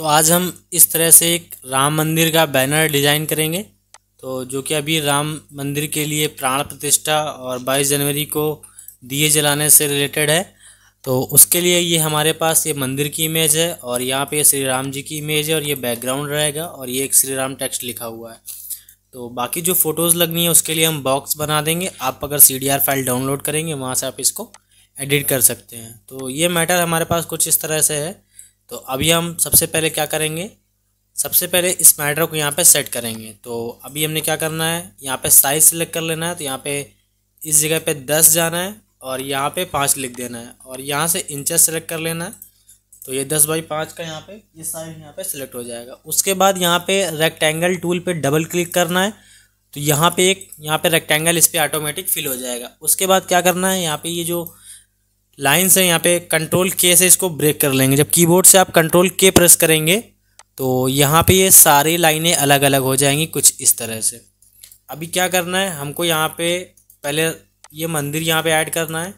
तो आज हम इस तरह से एक राम मंदिर का बैनर डिज़ाइन करेंगे तो जो कि अभी राम मंदिर के लिए प्राण प्रतिष्ठा और 22 जनवरी को दिए जलाने से रिलेटेड है तो उसके लिए ये हमारे पास ये मंदिर की इमेज है और यहाँ पे श्री राम जी की इमेज है और ये बैकग्राउंड रहेगा और ये एक श्री राम टेक्स्ट लिखा हुआ है तो बाकी जो फ़ोटोज़ लगनी है उसके लिए हम बॉक्स बना देंगे आप अगर सी फाइल डाउनलोड करेंगे वहाँ से आप इसको एडिट कर सकते हैं तो ये मैटर हमारे पास कुछ इस तरह से है तो अभी हम सबसे पहले क्या करेंगे सबसे पहले इस मैटर को यहाँ पे सेट करेंगे तो अभी हमने क्या करना है यहाँ पे साइज सेलेक्ट कर लेना है तो यहाँ पे इस जगह पे दस जाना है और यहाँ पे पाँच लिख देना है और यहाँ से इंचज सेलेक्ट कर लेना है तो ये दस बाई पाँच का यहाँ पे ये साइज यहाँ पे सिलेक्ट हो जाएगा उसके बाद यहाँ पे रेक्टेंगल टूल पे डबल क्लिक करना है तो यहाँ पे एक यहाँ पे रेक्टेंगल इस पर ऑटोमेटिक फिल हो जाएगा उसके बाद क्या करना है यहाँ पे ये जो लाइन से यहाँ पे कंट्रोल के से इसको ब्रेक कर लेंगे जब कीबोर्ड से आप कंट्रोल के प्रेस करेंगे तो यहाँ पे ये सारी लाइनें अलग अलग हो जाएंगी कुछ इस तरह से अभी क्या करना है हमको यहाँ पे पहले ये मंदिर यहाँ पे ऐड करना है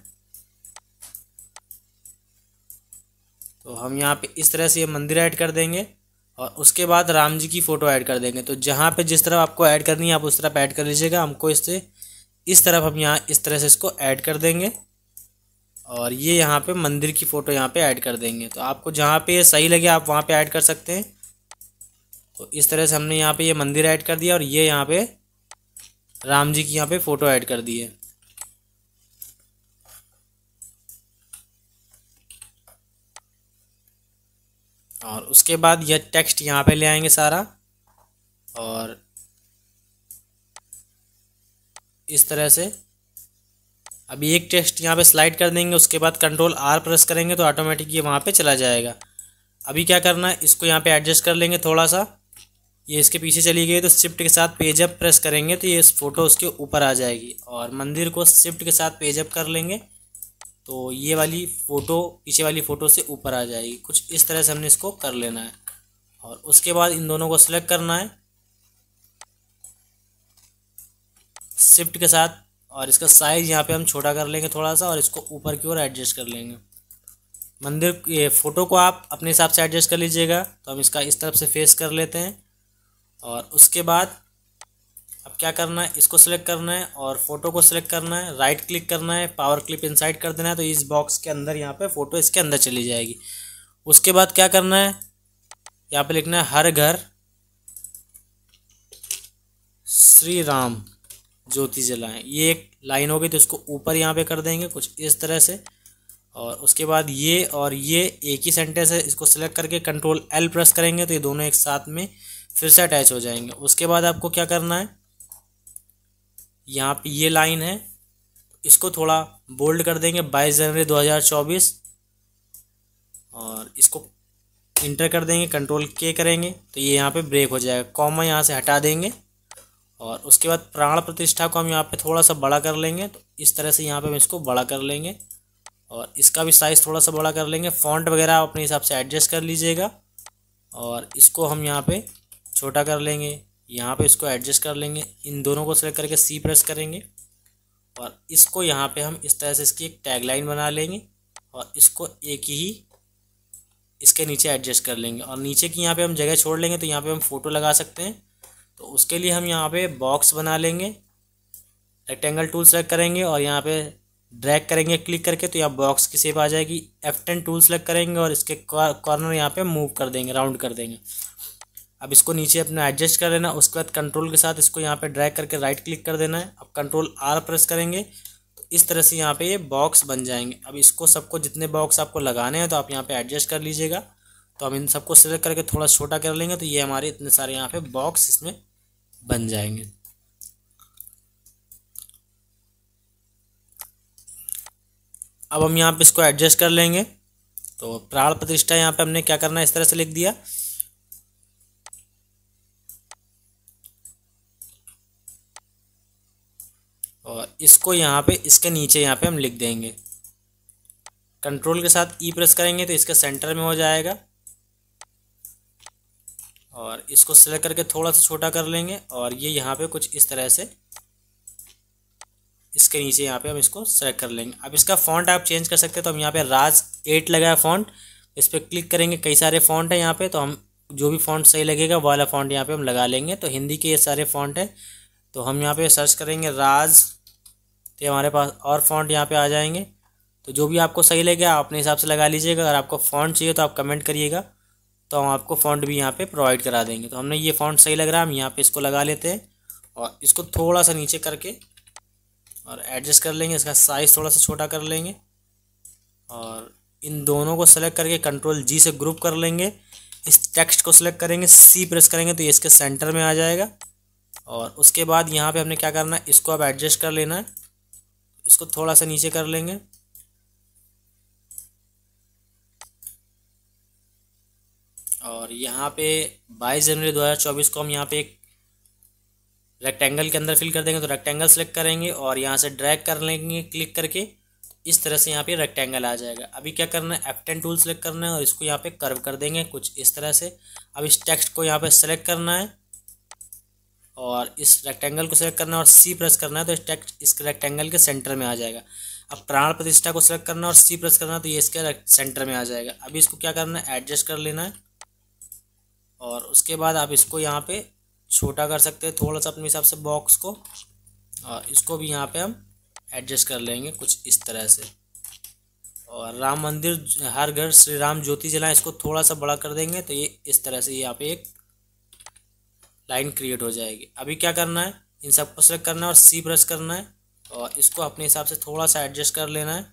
तो हम यहाँ पे इस तरह से ये मंदिर ऐड कर देंगे और उसके बाद राम जी की फ़ोटो ऐड कर देंगे तो जहाँ पे जिस तरफ आपको ऐड करनी है आप उस तरफ ऐड कर लीजिएगा हमको इससे इस तरफ हम यहाँ इस तरह से इसको ऐड कर देंगे और ये यहाँ पे मंदिर की फ़ोटो यहाँ पे ऐड कर देंगे तो आपको जहाँ पे सही लगे आप वहाँ पे ऐड कर सकते हैं तो इस तरह से हमने यहाँ पे ये मंदिर ऐड कर दिया और ये यहाँ पे राम जी की यहाँ पे फ़ोटो ऐड कर दी है और उसके बाद यह टेक्स्ट यहाँ पे ले आएंगे सारा और इस तरह से अभी एक टेस्ट यहाँ पे स्लाइड कर देंगे उसके बाद कंट्रोल आर प्रेस करेंगे तो ऑटोमेटिक ये वहाँ पे चला जाएगा अभी क्या करना है इसको यहाँ पे एडजस्ट कर लेंगे थोड़ा सा ये इसके पीछे चली गई तो शिफ्ट के साथ पेजअप प्रेस करेंगे तो ये फ़ोटो उसके ऊपर आ जाएगी और मंदिर को शिफ्ट के साथ पेजअप कर लेंगे तो ये वाली फ़ोटो पीछे वाली फ़ोटो से ऊपर आ जाएगी कुछ इस तरह से हमने इसको कर लेना है और उसके बाद इन दोनों को सिलेक्ट करना है शिफ्ट के साथ और इसका साइज़ यहाँ पे हम छोटा कर लेंगे थोड़ा सा और इसको ऊपर की ओर एडजस्ट कर लेंगे मंदिर ये फ़ोटो को आप अपने हिसाब से एडजस्ट कर लीजिएगा तो हम इसका इस तरफ से फेस कर लेते हैं और उसके बाद अब क्या करना है इसको सिलेक्ट करना है और फ़ोटो को सिलेक्ट करना है राइट क्लिक करना है पावर क्लिप इनसाइड कर देना है तो इस बॉक्स के अंदर यहाँ पे फ़ोटो इसके अंदर चली जाएगी उसके बाद क्या करना है यहाँ पे लिखना है हर घर श्री राम ज्योति जलाएं ये एक लाइन होगी तो इसको ऊपर यहाँ पे कर देंगे कुछ इस तरह से और उसके बाद ये और ये एक ही सेंटेंस है इसको सिलेक्ट करके कंट्रोल एल प्रेस करेंगे तो ये दोनों एक साथ में फिर से अटैच हो जाएंगे उसके बाद आपको क्या करना है यहाँ पे ये लाइन है इसको थोड़ा बोल्ड कर देंगे बाईस जनवरी चौबीस और इसको इंटर कर देंगे कंट्रोल के करेंगे तो ये यहाँ पे ब्रेक हो जाएगा कॉमा यहाँ से हटा देंगे और उसके बाद प्राण प्रतिष्ठा को हम यहाँ पे थोड़ा सा बड़ा कर लेंगे तो इस तरह से यहाँ पे हम इसको बड़ा कर लेंगे और इसका भी साइज़ थोड़ा सा बड़ा कर लेंगे फॉन्ट वगैरह आप अपने हिसाब से एडजस्ट कर लीजिएगा और इसको हम यहाँ पे छोटा कर लेंगे यहाँ पे इसको एडजस्ट कर लेंगे इन दोनों को सेलेक्ट करके सी प्रेस करेंगे और इसको यहाँ पर हम इस तरह से इसकी एक लाइन बना लेंगे और इसको एक ही इसके नीचे एडजस्ट कर लेंगे और नीचे की यहाँ पर हम जगह छोड़ लेंगे तो यहाँ पर हम फ़ोटो लगा सकते हैं तो उसके लिए हम यहाँ पे बॉक्स बना लेंगे रेक्टेंगल टूल सेलेक्ट करेंगे और यहाँ पे ड्रैग करेंगे क्लिक करके तो यहाँ बॉक्स की सेप आ जाएगी एफ टेन टूल सेलेक्ट करेंगे और इसके कॉर्नर यहाँ पे मूव कर देंगे राउंड कर देंगे अब इसको नीचे अपना एडजस्ट कर लेना उसके बाद कंट्रोल के साथ इसको यहाँ पे ड्रैग करके राइट क्लिक कर देना है अब कंट्रोल आर प्रेस करेंगे तो इस तरह से यहाँ पे ये बॉक्स बन जाएंगे अब इसको सबको जितने बॉक्स आपको लगाने हैं तो आप यहाँ पे एडजस्ट कर लीजिएगा तो हम इन सबको सेलेक्ट करके थोड़ा छोटा कर लेंगे तो ये हमारे इतने सारे यहाँ पे बॉक्स इसमें बन जाएंगे अब हम यहाँ पे इसको एडजस्ट कर लेंगे तो प्राण प्रतिष्ठा यहाँ पे हमने क्या करना है इस तरह से लिख दिया और इसको यहाँ पे इसके नीचे यहाँ पे हम लिख देंगे कंट्रोल के साथ ई e प्रेस करेंगे तो इसके सेंटर में हो जाएगा और इसको सेलेक्ट करके थोड़ा सा छोटा कर लेंगे और ये यहाँ पे कुछ इस तरह से इसके नीचे यहाँ पे हम इसको सेलेक्ट कर लेंगे अब इसका फॉन्ट आप चेंज कर सकते हैं तो हम यहाँ पे राज एट लगा है फॉन्ट इस पर क्लिक करेंगे कई सारे फॉन्ट हैं यहाँ पे तो हम जो भी फॉन्ट सही लगेगा वाला फॉन्ट यहाँ पे हम लगा लेंगे तो हिंदी के ये सारे फॉन्ट हैं तो हम यहाँ पे सर्च करेंगे राज तो हमारे पास और फॉन्ट यहाँ पे आ जाएंगे तो जो भी आपको सही लगेगा आप अपने हिसाब से लगा लीजिएगा अगर आपको फॉन्ट चाहिए तो आप कमेंट करिएगा तो हम आपको फ़ॉन्ट भी यहाँ पे प्रोवाइड करा देंगे तो हमने ये फ़ॉन्ट सही लग रहा है हम यहाँ पे इसको लगा लेते हैं और इसको थोड़ा सा नीचे करके और एडजस्ट कर लेंगे इसका साइज़ थोड़ा सा छोटा कर लेंगे और इन दोनों को सेलेक्ट करके कंट्रोल जी से ग्रुप कर लेंगे इस टेक्स्ट को सिलेक्ट करेंगे सी प्रेस करेंगे तो ये इसके सेंटर में आ जाएगा और उसके बाद यहाँ पर हमने क्या करना है इसको अब एडजस्ट कर लेना है इसको थोड़ा सा नीचे कर लेंगे और यहाँ पे बाईस जनवरी 2024 को हम यहाँ पे एक रेक्टेंगल के अंदर फिल कर देंगे तो रेक्टेंगल सेलेक्ट करेंगे और यहाँ से ड्रैग कर लेंगे क्लिक करके इस तरह से यहाँ पे रेक्टेंगल आ जाएगा अभी क्या करना है एफ्टेन टूल सेलेक्ट करना है और इसको यहाँ पे कर्व कर देंगे कुछ इस तरह से अब इस टेक्स्ट को यहाँ पे सेलेक्ट करना है और इस रेक्टेंगल को सेलेक्ट करना है और सी प्रेस करना है तो इस टेक्स्ट इस रेक्टेंगल के सेंटर में आ जाएगा अब प्राण प्रतिष्ठा को सेलेक्ट करना है और सी प्रेस करना है तो ये इसके सेंटर में आ जाएगा अभी इसको क्या करना है एडजस्ट कर लेना है और उसके बाद आप इसको यहाँ पे छोटा कर सकते हैं थोड़ा सा अपने हिसाब से बॉक्स को और इसको भी यहाँ पे हम एडजस्ट कर लेंगे कुछ इस तरह से और राम मंदिर हर घर श्री राम ज्योति जलाएं इसको थोड़ा सा बड़ा कर देंगे तो ये इस तरह से यहाँ पे एक लाइन क्रिएट हो जाएगी अभी क्या करना है इन सबको सेलेक्ट करना है और सी ब्रश करना है और इसको अपने हिसाब से थोड़ा सा एडजस्ट कर लेना है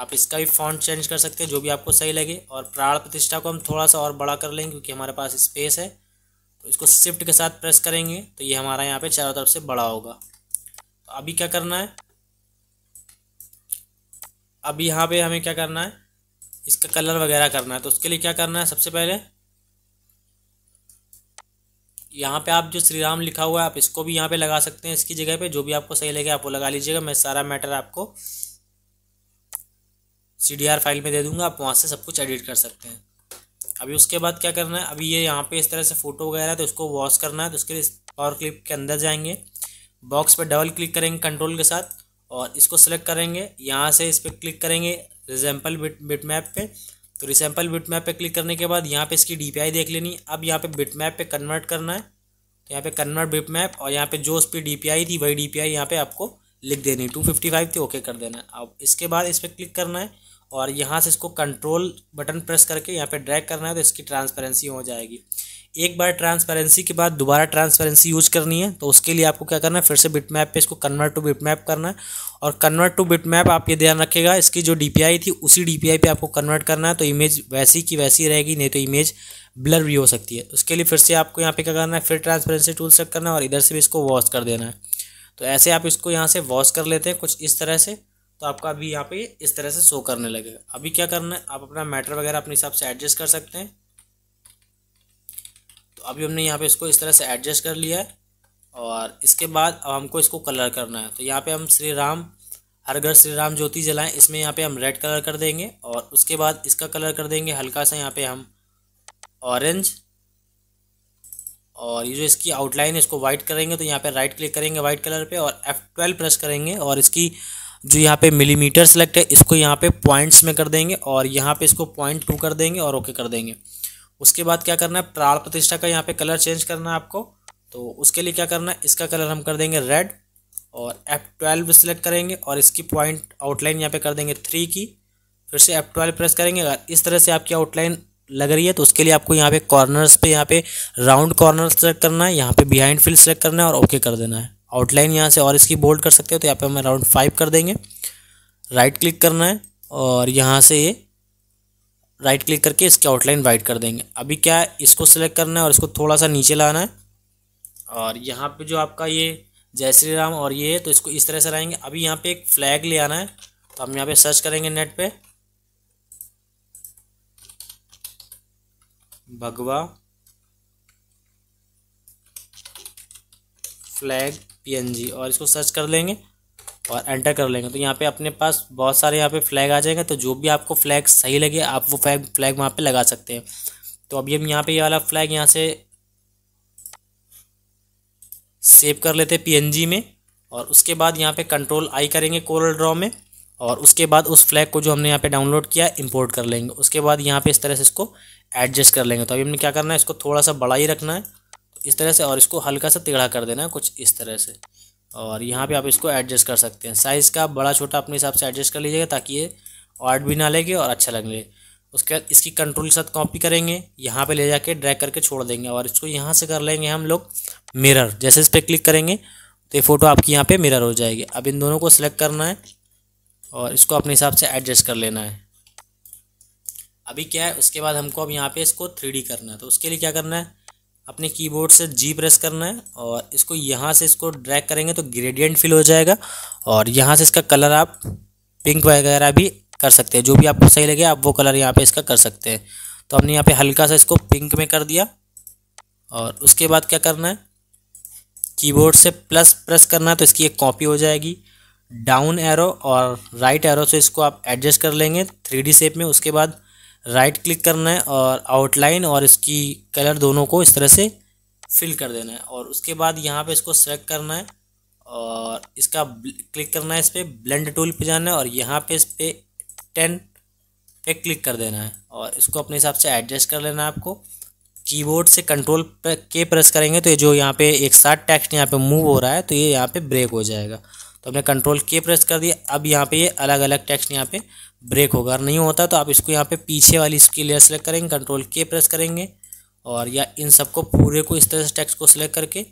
आप इसका भी फॉन्ट चेंज कर सकते हैं जो भी आपको सही लगे और प्राण प्रतिष्ठा को हम थोड़ा सा और बड़ा कर लेंगे क्योंकि हमारे पास स्पेस है तो इसको शिफ्ट के साथ प्रेस करेंगे तो ये हमारा यहाँ पे चारों तरफ से बड़ा होगा तो अभी क्या करना है अभी यहाँ पे हमें क्या करना है इसका कलर वगैरह करना है तो उसके लिए क्या करना है सबसे पहले यहाँ पे आप जो श्री राम लिखा हुआ है आप इसको भी यहाँ पे लगा सकते हैं इसकी जगह पे जो भी आपको सही लगे आप वो लगा लीजिएगा मैं सारा मैटर आपको सी फाइल में दे दूंगा आप वहाँ से सब कुछ एडिट कर सकते हैं अभी उसके बाद क्या करना है अभी ये यहाँ पे इस तरह से फ़ोटो वगैरह है तो उसको वॉश करना है तो उसके लिए पावर क्लिप के अंदर जाएंगे बॉक्स पर डबल क्लिक करेंगे कंट्रोल के साथ और इसको सेलेक्ट करेंगे यहाँ से इस पर क्लिक करेंगे रिजैम्पल बिट बिट मैप पे तो रिजैम्पल बिट मैप पर क्लिक करने के बाद यहाँ पे इसकी डी देख लेनी अब यहाँ पर बिट मैप पर कन्वर्ट करना है तो यहाँ पर कन्वर्ट बिट मैप और यहाँ पर जो उस पर डी थी वही डी पी यहाँ पर आपको लिख देनी टू फिफ्टी फाइव थी ओके कर देना अब इसके बाद इस पर क्लिक करना है और यहाँ से इसको कंट्रोल बटन प्रेस करके यहाँ पे ड्रैग करना है तो इसकी ट्रांसपेरेंसी हो जाएगी एक बार ट्रांसपेरेंसी के बाद दोबारा ट्रांसपेरेंसी यूज करनी है तो उसके लिए आपको क्या करना है फिर से बिट मैप पर इसको कन्वर्ट टू बिट मैप करना है और कन्वर्ट टू बिट मैप आप ये ध्यान रखेगा इसकी जो डी थी उसी डी पी आपको कन्वर्ट करना है तो इमेज वैसी की वैसी रहेगी नहीं तो इमेज ब्लर भी हो सकती है उसके लिए फिर से आपको यहाँ पे क्या करना है फिर ट्रांसपेरेंसी टूल सेट करना है और इधर से भी इसको वॉश कर देना है तो ऐसे आप इसको यहाँ से वॉश कर लेते हैं कुछ इस तरह से तो आपका अभी यहाँ पे इस तरह से शो करने लगेगा अभी क्या करना है आप अपना मैटर वगैरह अपने हिसाब से एडजस्ट कर सकते हैं तो अभी हमने यहाँ पे इसको इस तरह से एडजस्ट कर लिया है और इसके बाद अब हमको इसको कलर करना है तो यहाँ पे हम श्री राम हर घर श्री राम ज्योति जलाएं इसमें यहाँ पे हम रेड कलर कर देंगे और उसके बाद इसका कलर कर देंगे हल्का सा यहाँ पे हम ऑरेंज और ये जो इसकी आउटलाइन है इसको वाइट करेंगे तो यहाँ पे राइट क्लिक करेंगे वाइट कलर पे और एफ ट्वेल्व प्रेस करेंगे और इसकी जो यहाँ पे मिलीमीटर सेलेक्ट है इसको यहाँ पे पॉइंट्स में कर देंगे और यहाँ पे इसको पॉइंट टू कर देंगे और ओके कर देंगे उसके बाद क्या करना है प्राण प्रतिष्ठा का यहाँ पे कलर चेंज करना है आपको तो उसके लिए क्या करना है इसका कलर हम कर देंगे रेड और एफ ट्वेल्व सेलेक्ट करेंगे और इसकी पॉइंट आउटलाइन यहाँ पे कर देंगे थ्री की फिर से एफ ट्वेल्व प्रेस करेंगे अगर इस तरह से आपकी आउटलाइन लग रही है तो उसके लिए आपको यहाँ पे कॉर्नर्स पे यहाँ पे राउंड कॉर्नर सेलेक्ट करना है यहाँ पे बिहाइंड फील्ड सेलेक्ट करना है और ओके कर देना है आउटलाइन यहाँ से और इसकी बोल्ड कर सकते हो तो यहाँ पे हम अराउंड फाइव कर देंगे राइट क्लिक करना है और यहाँ से ये राइट क्लिक करके इसकी आउटलाइन वाइट कर देंगे अभी क्या है इसको सिलेक्ट करना है और इसको थोड़ा सा नीचे लाना है और यहाँ पे जो आपका ये जय श्री राम और ये है तो इसको इस तरह से लाएंगे अभी यहाँ पे एक फ्लैग ले आना है तो हम यहाँ पे सर्च करेंगे नेट पे भगवा फ्लैग पी और इसको सर्च कर लेंगे और एंटर कर लेंगे तो यहाँ पे अपने पास बहुत सारे यहाँ पे फ्लैग आ जाएंगे तो जो भी आपको फ्लैग सही लगे आप वो फ्लैग फ्लैग वहाँ पे लगा सकते हैं तो अभी हम यहाँ पे ये यह वाला फ्लैग यहाँ से सेव कर लेते हैं पी में और उसके बाद यहाँ पे कंट्रोल आई करेंगे कोरल ड्रॉ में और उसके बाद उस फ्लैग को जो हमने यहाँ पे डाउनलोड किया इम्पोर्ट कर लेंगे उसके बाद यहाँ पे इस तरह से इसको एडजस्ट कर लेंगे तो अभी हमने क्या करना है इसको थोड़ा सा बड़ा ही रखना है इस तरह से और इसको हल्का सा तिगड़ा कर देना है कुछ इस तरह से और यहाँ पे आप इसको एडजस्ट कर सकते हैं साइज़ का बड़ा छोटा अपने हिसाब से एडजस्ट कर लीजिएगा ताकि ये आर्ट भी ना लेगे और अच्छा लगे उसके बाद इसकी कंट्रोल के साथ कॉपी करेंगे यहाँ पे ले जाके ड्रैग करके छोड़ देंगे और इसको यहाँ से कर लेंगे हम लोग मिरर जैसे इस पर क्लिक करेंगे तो ये फ़ोटो आपकी यहाँ पर मिरर हो जाएगी अब इन दोनों को सिलेक्ट करना है और इसको अपने हिसाब से एडजस्ट कर लेना है अभी क्या है उसके बाद हमको अब यहाँ पर इसको थ्री करना है तो उसके लिए क्या करना है अपने कीबोर्ड से जी प्रेस करना है और इसको यहाँ से इसको ड्रैग करेंगे तो ग्रेडियंट फिल हो जाएगा और यहाँ से इसका कलर आप पिंक वगैरह भी कर सकते हैं जो भी आपको सही लगे आप वो कलर यहाँ पे इसका कर सकते हैं तो हमने यहाँ पे हल्का सा इसको पिंक में कर दिया और उसके बाद क्या करना है कीबोर्ड से प्लस प्रेस करना है तो इसकी एक कॉपी हो जाएगी डाउन एरो और राइट एरो से इसको आप एडजस्ट कर लेंगे थ्री शेप में उसके बाद राइट क्लिक करना है और आउटलाइन और इसकी कलर दोनों को इस तरह से फिल कर देना है और उसके बाद यहाँ पे इसको सेलेक्ट करना है और इसका क्लिक करना है इस पर ब्लेंड टूल पे जाना है और यहाँ पे इस पर टेन पे क्लिक कर देना है और इसको अपने हिसाब से एडजस्ट कर लेना है आपको कीबोर्ड से कंट्रोल के प्रेस करेंगे तो ये जो यहाँ पे एक साथ टेक्स्ट यहाँ पे मूव हो रहा है तो ये यहाँ पे ब्रेक हो जाएगा तो हमने कंट्रोल के प्रेस कर दिया अब यहाँ पे ये अलग अलग टेक्स्ट यहाँ पे ब्रेक होगा अगर नहीं होता तो आप इसको यहाँ पे पीछे वाली इसकी लेयर सेलेक्ट करेंगे कंट्रोल के प्रेस करेंगे और या इन सबको पूरे को इस तरह से टेक्स्ट को सिलेक्ट करके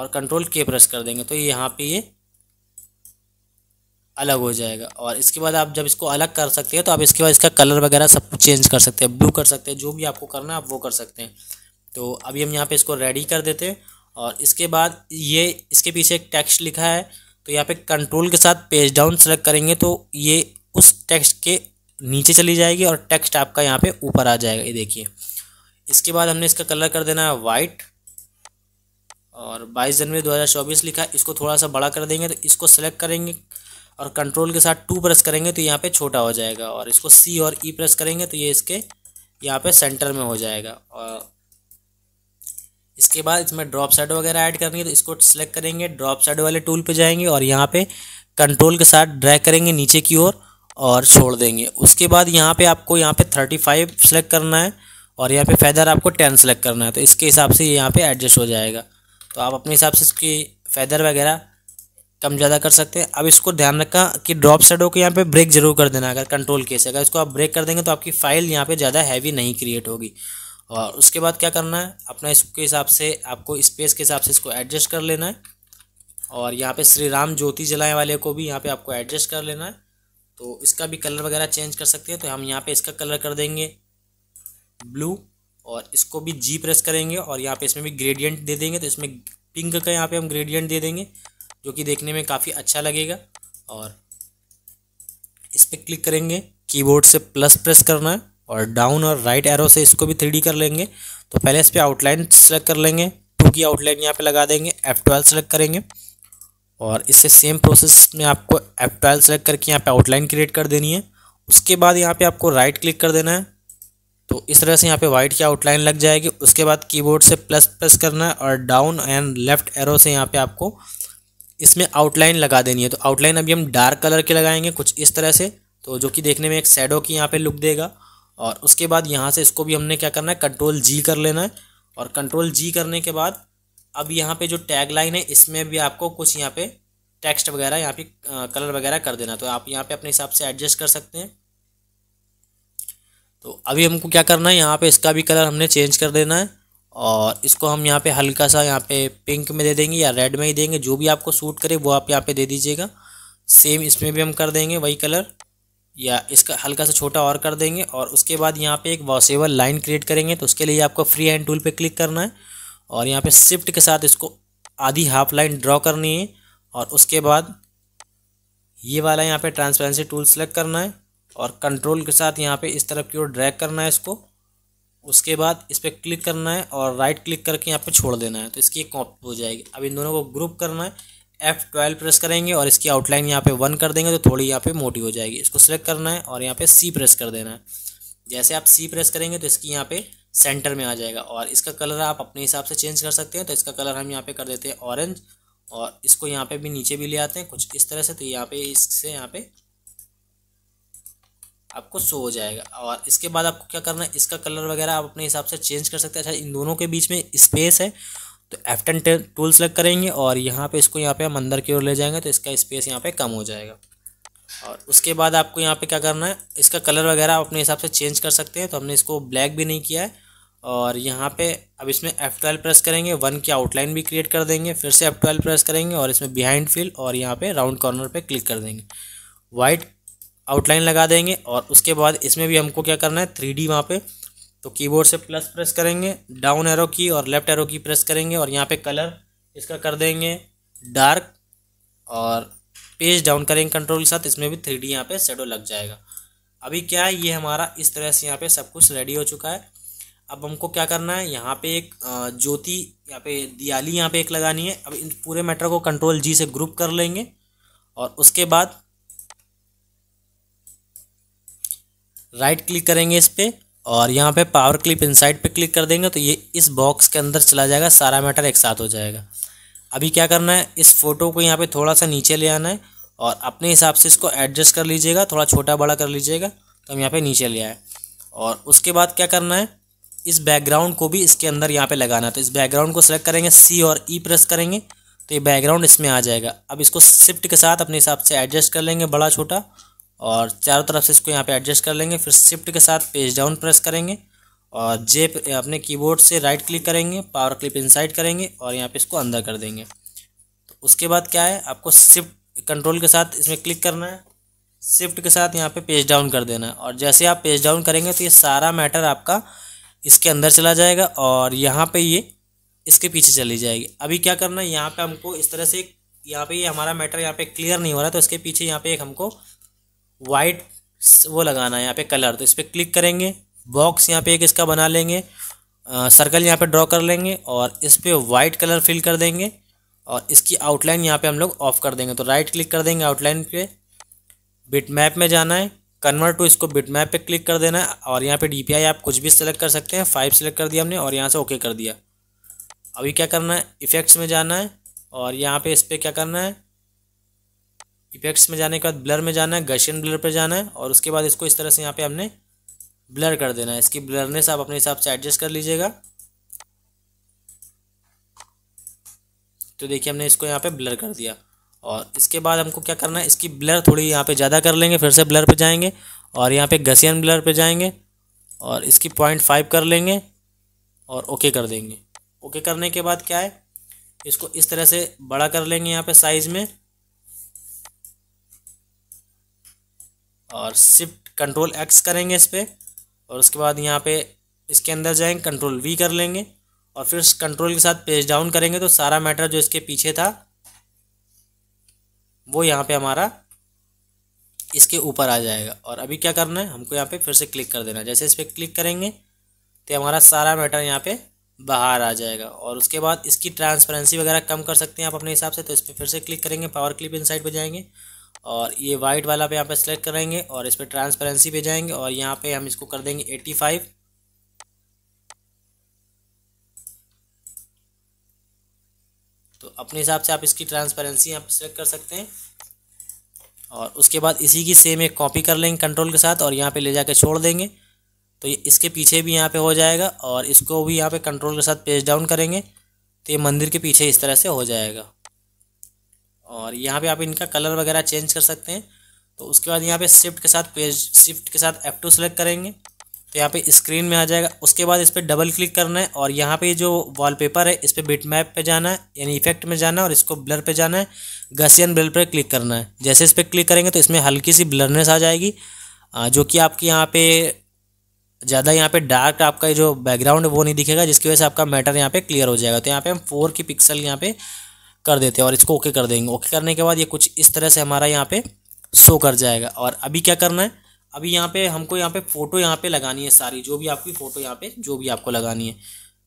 और कंट्रोल के प्रेस कर देंगे तो ये यहाँ पे ये अलग हो जाएगा और इसके बाद आप जब इसको अलग कर सकते हैं तो आप इसके बाद इसका कलर वगैरह सब कुछ चेंज कर सकते हैं ब्लू कर सकते हैं जो भी आपको करना है आप वो कर सकते हैं तो अभी हम यहाँ पर इसको रेडी कर देते हैं और इसके बाद ये इसके पीछे एक टेक्स्ट लिखा है तो यहाँ पे कंट्रोल के साथ पेज डाउन सेलेक्ट करेंगे तो ये उस टेक्स्ट के नीचे चली जाएगी और टेक्स्ट आपका यहाँ पे ऊपर आ जाएगा ये देखिए इसके बाद हमने इसका कलर कर देना है वाइट और 22 जनवरी 2024 लिखा है इसको थोड़ा सा बड़ा कर देंगे तो इसको सेलेक्ट करेंगे और कंट्रोल के साथ टू प्रेस करेंगे तो यहाँ पे छोटा हो जाएगा और इसको सी और ई e प्रेस करेंगे तो ये इसके यहाँ पे सेंटर में हो जाएगा और इसके बाद इसमें ड्रॉप साइड वगैरह ऐड करनी है तो इसको सेलेक्ट करेंगे ड्रॉप साइड वाले टूल पे जाएंगे और यहाँ पे कंट्रोल के साथ ड्रैग करेंगे नीचे की ओर और छोड़ देंगे उसके बाद यहाँ पे आपको यहाँ पे थर्टी फाइव सेलेक्ट करना है और यहाँ पे फैदर आपको टेन सेलेक्ट करना है तो इसके हिसाब से यहाँ पे एडजस्ट हो जाएगा तो आप अपने हिसाब से इसकी फैदर वगैरह कम ज़्यादा कर सकते हैं अब इसको ध्यान रखा कि ड्रॉप शेडो को यहाँ पे ब्रेक जरूर कर देना अगर कंट्रोल केस अगर इसको आप ब्रेक कर देंगे तो आपकी फ़ाइल यहाँ पर ज़्यादा हैवी नहीं क्रिएट होगी और उसके बाद क्या करना है अपना इसके हिसाब से आपको स्पेस के हिसाब से इसको एडजस्ट कर लेना है और यहाँ पे श्री राम ज्योति जलाएँ वाले को भी यहाँ पे आपको एडजस्ट कर लेना है तो इसका भी कलर वगैरह चेंज कर सकते हैं तो हम यहाँ पे इसका कलर कर देंगे ब्लू और इसको भी जी प्रेस करेंगे और यहाँ पे इसमें भी ग्रेडियंट दे देंगे तो इसमें पिंक का यहाँ पे हम ग्रेडियंट दे देंगे जो कि देखने में काफ़ी अच्छा लगेगा और इस पर क्लिक करेंगे कीबोर्ड से प्लस प्रेस करना है और डाउन और राइट एरो से इसको भी थ्री कर लेंगे तो पहले इस पर आउटलाइन सेलेक्ट कर लेंगे टू की आउटलाइन यहाँ पे लगा देंगे एफ ट्वेल्व सेलेक्ट करेंगे और इससे सेम प्रोसेस में आपको ट्वेल्व सेलेक्ट करके यहाँ पे आउटलाइन क्रिएट कर देनी है उसके बाद यहाँ पे आपको राइट क्लिक कर देना है तो इस तरह से यहाँ पे वाइट की आउटलाइन लग जाएगी उसके बाद कीबोर्ड से प्लस प्लस करना है और डाउन एंड लेफ्ट एरो से यहाँ पे आपको इसमें आउटलाइन लगा देनी है तो आउटलाइन अभी हम डार्क कलर के लगाएंगे कुछ इस तरह से तो जो कि देखने में एक सैडो की यहाँ पर लुक देगा और उसके बाद यहाँ से इसको भी हमने क्या करना है कंट्रोल जी कर लेना है और कंट्रोल जी करने के बाद अब यहाँ पे जो टैग लाइन है इसमें भी आपको कुछ यहाँ पे टेक्स्ट वगैरह यहाँ पे कलर वगैरह कर देना तो आप यहाँ पे अपने हिसाब से एडजस्ट कर सकते हैं तो अभी हमको क्या करना है यहाँ पे इसका भी कलर हमने चेंज कर देना है और इसको हम यहाँ पे हल्का सा यहाँ पे पिंक में दे देंगे या रेड में ही देंगे जो भी आपको सूट करे वो आप यहाँ पे दे दीजिएगा सेम इसमें भी हम कर देंगे वही कलर या इसका हल्का सा छोटा और कर देंगे और उसके बाद यहाँ पे एक वॉसेबल लाइन क्रिएट करेंगे तो उसके लिए आपको फ्री हैंड टूल पे क्लिक करना है और यहाँ पे शिफ्ट के साथ इसको आधी हाफ लाइन ड्रॉ करनी है और उसके बाद ये वाला यहाँ पे ट्रांसपेरेंसी टूल सेलेक्ट करना है और कंट्रोल के साथ यहाँ पे इस तरफ की ओर ड्रैग करना है इसको उसके बाद इस पर क्लिक करना है और राइट क्लिक करके यहाँ पे छोड़ देना है तो इसकी एक कॉपी हो जाएगी अब इन दोनों को ग्रुप करना है एफ ट्वेल्व प्रेस करेंगे और इसकी आउटलाइन यहाँ पे वन कर देंगे तो थोड़ी यहाँ पे मोटी हो जाएगी इसको सिलेक्ट करना है और यहाँ पे सी प्रेस कर देना है जैसे आप सी प्रेस करेंगे तो इसकी यहाँ पे सेंटर में आ जाएगा और इसका कलर आप अपने हिसाब से चेंज कर सकते हैं तो इसका कलर हम यहाँ पे कर देते हैं ऑरेंज और इसको यहाँ पे भी नीचे भी ले आते हैं कुछ इस तरह से तो यहाँ पे इससे यहाँ पे आपको शो हो जाएगा और इसके बाद आपको क्या करना है इसका कलर वगैरह आप अपने हिसाब से चेंज कर सकते हैं अच्छा इन दोनों के बीच में स्पेस है तो टेन टूल सेलेक्ट करेंगे और यहाँ पे इसको यहाँ पे हम अंदर की ओर ले जाएंगे तो इसका स्पेस यहाँ पे कम हो जाएगा और उसके बाद आपको यहाँ पे क्या करना है इसका कलर वगैरह आप अपने हिसाब से चेंज कर सकते हैं तो हमने इसको ब्लैक भी नहीं किया है और यहाँ पे अब इसमें एफ़ ट्वेल्व प्रेस करेंगे वन की आउटलाइन भी क्रिएट कर देंगे फिर से एफ़ ट्वेल्व प्रेस करेंगे और इसमें बिहाइंड फिल और यहाँ पे राउंड कॉर्नर पे क्लिक कर देंगे वाइट आउटलाइन लगा देंगे और उसके बाद इसमें भी हमको क्या करना है थ्री डी वहाँ पर तो कीबोर्ड से प्लस प्रेस करेंगे डाउन एरो की और लेफ्ट एरो की प्रेस करेंगे और यहाँ पर कलर इसका कर देंगे डार्क और पेज डाउन करेंगे कंट्रोल के साथ इसमें भी थ्री डी यहाँ पर शेडो लग जाएगा अभी क्या है ये हमारा इस तरह से यहाँ पर सब कुछ रेडी हो चुका है अब हमको क्या करना है यहाँ पे एक ज्योति यहाँ पे दियाली यहाँ पे एक लगानी है अब इन पूरे मैटर को कंट्रोल जी से ग्रुप कर लेंगे और उसके बाद राइट क्लिक करेंगे इस पर और यहाँ पे पावर क्लिप इनसाइड पे क्लिक कर देंगे तो ये इस बॉक्स के अंदर चला जाएगा सारा मैटर एक साथ हो जाएगा अभी क्या करना है इस फ़ोटो को यहाँ पे थोड़ा सा नीचे ले आना है और अपने हिसाब से इसको एडजस्ट कर लीजिएगा थोड़ा छोटा बड़ा कर लीजिएगा तो हम यहाँ पे नीचे ले आए और उसके बाद क्या करना है इस बैकग्राउंड को भी इसके अंदर यहाँ पे लगाना है तो इस बैकग्राउंड को सेलेक्ट करेंगे सी और ई e प्रेस करेंगे तो ये बैकग्राउंड इसमें आ जाएगा अब इसको शिफ्ट के साथ अपने हिसाब से एडजस्ट कर लेंगे बड़ा छोटा और चारों तरफ से इसको यहाँ पे एडजस्ट कर लेंगे फिर शिफ्ट के साथ पेज डाउन प्रेस करेंगे और जे अपने कीबोर्ड से राइट क्लिक करेंगे पावर क्लिप इनसाइड करेंगे और यहाँ पे इसको अंदर कर देंगे तो उसके बाद क्या है आपको शिफ्ट कंट्रोल के साथ इसमें क्लिक करना है शिफ्ट के साथ यहाँ पे पेज डाउन कर देना है और जैसे आप पेज डाउन करेंगे तो ये सारा मैटर आपका इसके अंदर चला जाएगा और यहाँ पे ये इसके पीछे चली जाएगी अभी क्या करना है यहाँ पे हमको इस तरह से यहाँ पे ये यह हमारा मैटर यहाँ पे क्लियर नहीं हो रहा तो इसके पीछे यहाँ पे एक हमको वाइट वो लगाना है यहाँ पे कलर तो इस पर क्लिक करेंगे बॉक्स यहाँ पे एक इसका बना लेंगे सर्कल यहाँ पे ड्रॉ कर लेंगे और इस पर वाइट कलर फिल कर देंगे और इसकी आउटलाइन यहाँ पे हम लोग ऑफ कर देंगे तो राइट क्लिक कर देंगे आउटलाइन पे बिट मैप में जाना है कन्वर्ट टू इसको बिट मैप पर क्लिक कर देना है और यहाँ पे डी आप कुछ भी सेलेक्ट कर सकते हैं फाइव सेलेक्ट कर दिया हमने और यहाँ से ओके कर दिया अभी क्या करना है इफेक्ट्स में जाना है और यहाँ पे इस पर क्या करना है इफेक्ट्स में जाने के बाद ब्लर में जाना है गशियन ब्लर पर जाना है और उसके बाद इसको इस तरह से यहाँ पर हमने ब्लर कर देना है इसकी ब्लरनेस आप अपने हिसाब से एडजस्ट कर लीजिएगा तो देखिए हमने इसको यहाँ पर ब्लर कर दिया और इसके बाद हमको क्या करना है इसकी ब्लर थोड़ी यहाँ पे ज़्यादा कर लेंगे फिर से ब्लर पे जाएंगे और यहाँ पे गसियन ब्लर पे जाएंगे और इसकी पॉइंट फाइव कर लेंगे और ओके कर देंगे ओके करने के बाद क्या है इसको इस तरह से बड़ा कर लेंगे यहाँ पे साइज़ में और शिफ्ट कंट्रोल एक्स करेंगे इस पर और उसके बाद यहाँ पर इसके अंदर जाएंगे कंट्रोल वी कर लेंगे और फिर कंट्रोल के साथ पेज डाउन करेंगे तो सारा मैटर जो इसके पीछे था वो यहाँ पे हमारा इसके ऊपर आ जाएगा और अभी क्या करना है हमको यहाँ पे फिर से क्लिक कर देना जैसे इस पर क्लिक करेंगे तो हमारा सारा मैटर यहाँ पे बाहर आ जाएगा और उसके बाद इसकी ट्रांसपेरेंसी वगैरह कम कर सकते हैं आप अपने हिसाब से तो इस पर फिर से क्लिक करेंगे पावर क्लिप इन साइड पर जाएंगे और ये वाइट वाला पे यहाँ पे सेलेक्ट करेंगे और इस पर ट्रांसपेरेंसी पे जाएंगे और यहाँ पे हम इसको कर देंगे एट्टी फाइव तो अपने हिसाब से आप इसकी ट्रांसपेरेंसी यहाँ पर सिलेक्ट कर सकते हैं और उसके बाद इसी की सेम एक कॉपी कर लेंगे कंट्रोल के साथ और यहाँ पे ले जाके छोड़ देंगे तो ये इसके पीछे भी यहाँ पे हो जाएगा और इसको भी यहाँ पे कंट्रोल के साथ पेज डाउन करेंगे तो ये मंदिर के पीछे इस तरह से हो जाएगा और यहाँ पे आप इनका कलर वगैरह चेंज कर सकते हैं तो उसके बाद यहाँ पे शिफ्ट के साथ पेज शिफ्ट के साथ एफ टू सेलेक्ट करेंगे तो यहाँ पे स्क्रीन में आ जाएगा उसके बाद इस पर डबल क्लिक करना है और यहाँ पे जो वॉलपेपर है इस पर बिट मैप पर जाना है यानी इफेक्ट में जाना है और इसको ब्लर पे जाना है गसियन ब्लर पर क्लिक करना है जैसे इस पर क्लिक करेंगे तो इसमें हल्की सी ब्लरनेस आ जाएगी जो कि आपके यहाँ पे ज़्यादा यहाँ पे डार्क आपका जो बैकग्राउंड वो नहीं दिखेगा जिसकी वजह से आपका मैटर यहाँ पर क्लियर हो जाएगा तो यहाँ पर हम फोर की पिक्सल यहाँ पर कर देते हैं और इसको ओके कर देंगे ओके करने के बाद ये कुछ इस तरह से हमारा यहाँ पर शो कर जाएगा और अभी क्या करना है अभी यहाँ पे हमको यहाँ पे फ़ोटो यहाँ पे लगानी है सारी जो भी आपकी फ़ोटो यहाँ पे जो भी आपको लगानी है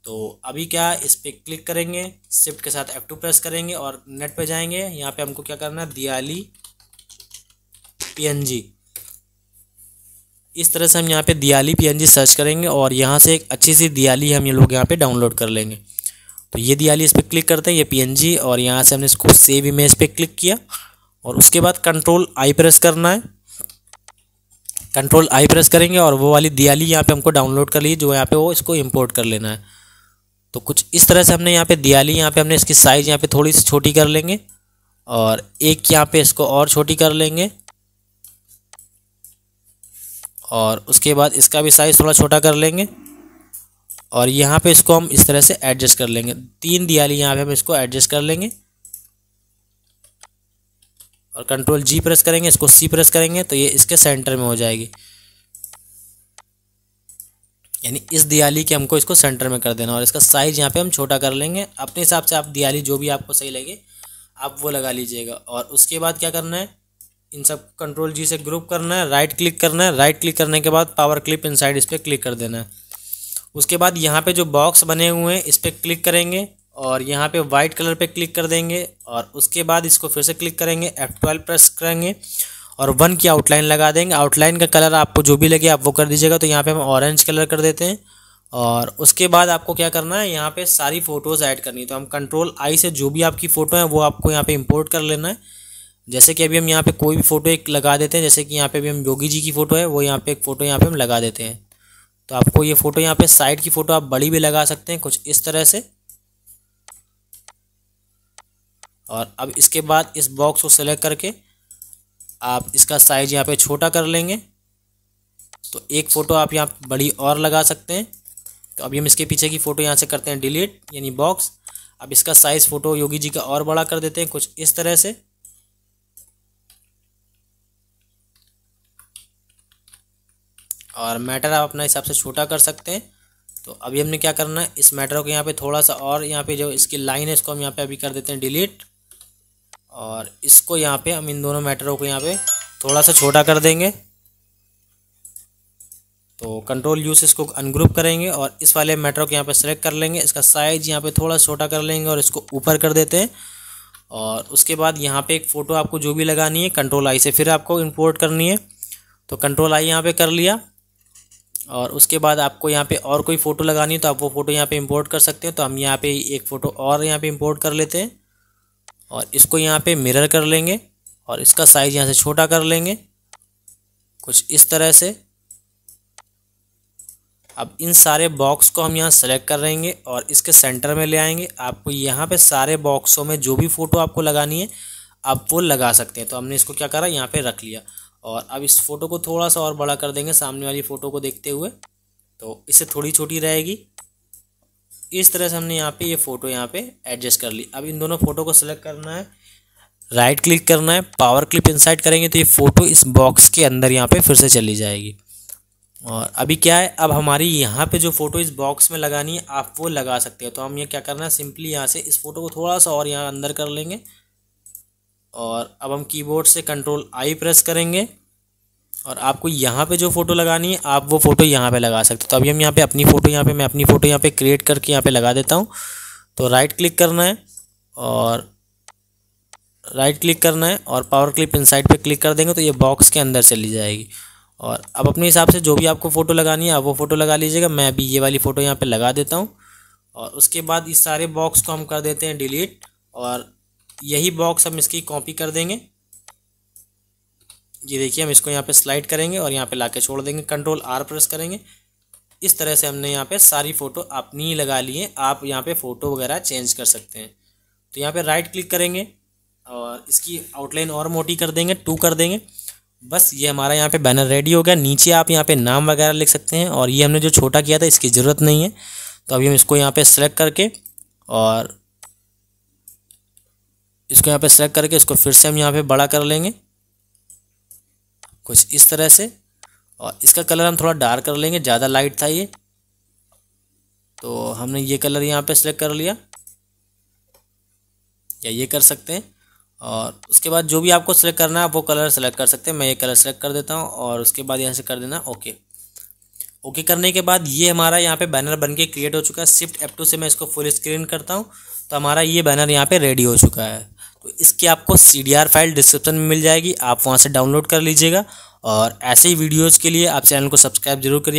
तो अभी क्या इस पर क्लिक करेंगे शिफ्ट के साथ एफ टू प्रेस करेंगे और नेट पे जाएंगे यहाँ पे हमको क्या करना है दियाली पीएनजी इस तरह से हम यहाँ पे दियाली पीएनजी सर्च करेंगे और यहाँ से एक अच्छी सी दियाली हम ये लोग यहाँ पे डाउनलोड कर लेंगे तो ये दियाली इस पर क्लिक करते हैं ये पीएनजी और यहाँ से हमने इसको सेव इमेज पे क्लिक किया और उसके बाद कंट्रोल आई प्रेस करना है कंट्रोल आई प्रेस करेंगे और वो वाली दियाली यहाँ पे हमको डाउनलोड कर ली जो यहाँ पे वो इसको इंपोर्ट कर लेना है तो कुछ इस तरह से हमने यहाँ पे दियाली यहाँ पे हमने इसकी साइज़ यहाँ पे थोड़ी सी छोटी कर लेंगे और एक यहाँ पे इसको और छोटी कर लेंगे और उसके बाद इसका भी साइज़ थोड़ा छोटा कर लेंगे और यहाँ पर इसको हम इस तरह से एडजस्ट कर लेंगे तीन दियाली यहाँ पर हम इसको एडजस्ट कर लेंगे और कंट्रोल जी प्रेस करेंगे इसको सी प्रेस करेंगे तो ये इसके सेंटर में हो जाएगी यानी इस दियाली के हमको इसको सेंटर में कर देना और इसका साइज़ यहाँ पे हम छोटा कर लेंगे अपने हिसाब से आप दियाली जो भी आपको सही लगे आप वो लगा लीजिएगा और उसके बाद क्या करना है इन सब कंट्रोल जी से ग्रुप करना है राइट क्लिक करना है राइट क्लिक करने के बाद पावर क्लिप इन इस पर क्लिक कर देना है उसके बाद यहाँ पे जो बॉक्स बने हुए हैं इस पर क्लिक करेंगे और यहाँ पे वाइट कलर पे क्लिक कर देंगे और उसके बाद इसको फिर से क्लिक करेंगे F12 प्रेस करेंगे और वन की आउटलाइन लगा देंगे आउटलाइन का कलर आपको जो भी लगे आप वो कर दीजिएगा तो यहाँ पे हम ऑरेंज कलर कर देते हैं और उसके बाद आपको क्या करना है यहाँ पे सारी फ़ोटोज़ ऐड करनी है तो हम कंट्रोल आई से जो भी आपकी फ़ोटो है वो आपको यहाँ पर इम्पोर्ट कर लेना है जैसे कि अभी हम यहाँ पर कोई भी फ़ोटो एक लगा देते हैं जैसे कि यहाँ पर भी हम योगी जी की फ़ोटो है वो यहाँ पर एक फ़ोटो यहाँ पर हम लगा देते हैं तो आपको ये फ़ोटो यहाँ पर साइड की फ़ोटो आप बड़ी भी लगा सकते हैं कुछ इस तरह से और अब इसके बाद इस बॉक्स को सेलेक्ट करके आप इसका साइज यहाँ पे छोटा कर लेंगे तो एक फ़ोटो आप यहाँ बड़ी और लगा सकते हैं तो अभी हम इसके पीछे की फ़ोटो यहाँ से करते हैं डिलीट यानी बॉक्स अब इसका साइज़ फ़ोटो योगी जी का और बड़ा कर देते हैं कुछ इस तरह से और मैटर आप अपने हिसाब से छोटा कर सकते हैं तो अभी हमने क्या करना है इस मैटर को यहाँ पे थोड़ा सा और यहाँ पे जो इसकी लाइन है इसको हम यहाँ पे अभी कर देते हैं डिलीट और इसको यहाँ पे हम इन दोनों मैटरों को यहाँ पे थोड़ा सा छोटा कर देंगे तो कंट्रोल यूज़ इसको अनग्रुप करेंगे और इस वाले मैटर को यहाँ पे सेलेक्ट कर लेंगे इसका साइज़ यहाँ पे थोड़ा छोटा कर लेंगे और इसको ऊपर कर देते हैं और उसके बाद यहाँ पे एक फ़ोटो आपको जो भी लगानी है कंट्रोल आई से फिर आपको इंपोर्ट करनी है तो कंट्रोल आई यहाँ पे कर लिया और उसके बाद आपको यहाँ पे और कोई फ़ोटो लगानी है तो आप वो फ़ोटो यहाँ पे इंपोर्ट कर सकते हैं तो हम यहाँ पे एक फ़ोटो और यहाँ पे इंपोर्ट कर लेते हैं और इसको यहाँ पे मिरर कर लेंगे और इसका साइज़ यहाँ से छोटा कर लेंगे कुछ इस तरह से अब इन सारे बॉक्स को हम यहाँ सेलेक्ट कर लेंगे और इसके सेंटर में ले आएंगे आपको यहाँ पे सारे बॉक्सों में जो भी फ़ोटो आपको लगानी है आप वो लगा सकते हैं तो हमने इसको क्या करा यहाँ पे रख लिया और अब इस फ़ोटो को थोड़ा सा और बड़ा कर देंगे सामने वाली फ़ोटो को देखते हुए तो इससे थोड़ी छोटी रहेगी इस तरह से हमने यहाँ पे ये यह फ़ोटो यहाँ पे एडजस्ट कर ली अब इन दोनों फ़ोटो को सिलेक्ट करना है राइट क्लिक करना है पावर क्लिप इंसाइड करेंगे तो ये फ़ोटो इस बॉक्स के अंदर यहाँ पे फिर से चली जाएगी और अभी क्या है अब हमारी यहाँ पे जो फ़ोटो इस बॉक्स में लगानी है आप वो लगा सकते हैं तो हम ये क्या करना है सिंपली यहाँ से इस फ़ोटो को थोड़ा सा और यहाँ अंदर कर लेंगे और अब हम कीबोर्ड से कंट्रोल आई प्रेस करेंगे और आपको यहाँ पे जो फ़ोटो लगानी है आप वो फ़ोटो यहाँ पे लगा सकते हो तो अभी हम यहाँ पे अपनी फ़ोटो यहाँ पे मैं अपनी फ़ोटो यहाँ पे क्रिएट करके यहाँ पे लगा देता हूँ तो राइट क्लिक करना है और राइट क्लिक करना है और पावर क्लिप इनसाइड पे क्लिक कर देंगे तो ये बॉक्स के अंदर चली जाएगी और अब अपने हिसाब से जो भी आपको फ़ोटो लगानी है आप वो फ़ोटो लगा लीजिएगा मैं अभी ये वाली फ़ोटो यहाँ पर लगा देता हूँ और उसके बाद इस सारे बॉक्स को हम कर देते हैं डिलीट और यही बॉक्स हम इसकी कॉपी कर देंगे ये देखिए हम इसको यहाँ पे स्लाइड करेंगे और यहाँ पे लाके छोड़ देंगे कंट्रोल आर प्रेस करेंगे इस तरह से हमने यहाँ पे सारी फ़ोटो अपनी ही लगा ली है आप यहाँ पे फ़ोटो वगैरह चेंज कर सकते हैं तो यहाँ पे राइट क्लिक करेंगे और इसकी आउटलाइन और मोटी कर देंगे टू कर देंगे बस ये हमारा यहाँ पर बैनर रेडी हो गया नीचे आप यहाँ पर नाम वगैरह लिख सकते हैं और ये हमने जो छोटा किया था इसकी ज़रूरत नहीं है तो अभी हम इसको यहाँ पर सेलेक्ट करके और इसको यहाँ पे सेलेक्ट करके इसको फिर से हम यहाँ पे बड़ा कर लेंगे कुछ इस तरह से और इसका कलर हम थोड़ा डार्क कर लेंगे ज़्यादा लाइट था ये तो हमने ये कलर यहाँ पे सेलेक्ट कर लिया या ये कर सकते हैं और उसके बाद जो भी आपको सेलेक्ट करना है वो कलर सेलेक्ट कर सकते हैं मैं ये कलर सेलेक्ट कर देता हूँ और उसके बाद यहाँ से कर देना ओके ओके करने के बाद ये हमारा यहाँ पे बैनर बन के क्रिएट हो चुका है शिफ्ट एप टू से मैं इसको फुल स्क्रीन करता हूँ तो हमारा ये बैनर यहाँ पे रेडी हो चुका है तो इसकी आपको सी फाइल डिस्क्रिप्शन में मिल जाएगी आप वहाँ से डाउनलोड कर लीजिएगा और ऐसे ही वीडियोज़ के लिए आप चैनल को सब्सक्राइब जरूर करिएगा